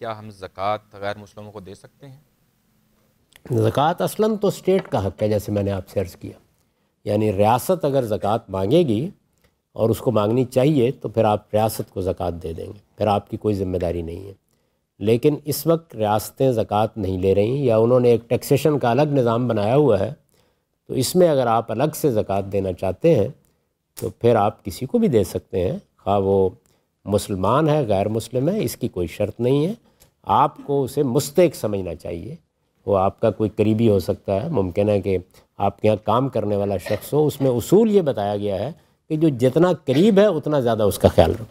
क्या हम ज़क़़त गैर मुसलमों को दे सकते हैं ज़क़़त असला तो स्टेट का हक़ है जैसे मैंने आपसे अर्ज़ किया यानी रियासत अगर ज़क़़त मांगेगी और उसको मांगनी चाहिए तो फिर आप रियासत को ज़क़़त दे देंगे फिर आपकी कोई ज़िम्मेदारी नहीं है लेकिन इस वक्त रियासतें ज़क़़त नहीं ले रही या उन्होंने एक टैक्सेशन का अलग निज़ाम बनाया हुआ है तो इसमें अगर आप अलग से ज़क़़त देना चाहते हैं तो फिर आप किसी को भी दे सकते हैं खा वो मुसलमान है गैर मुस्लिम है इसकी कोई शर्त नहीं है आपको उसे मुस्तक समझना चाहिए वो आपका कोई करीबी हो सकता है मुमकिन है कि आपके यहाँ काम करने वाला शख्स हो उसमें उसूल ये बताया गया है कि जो जितना करीब है उतना ज़्यादा उसका ख्याल रखो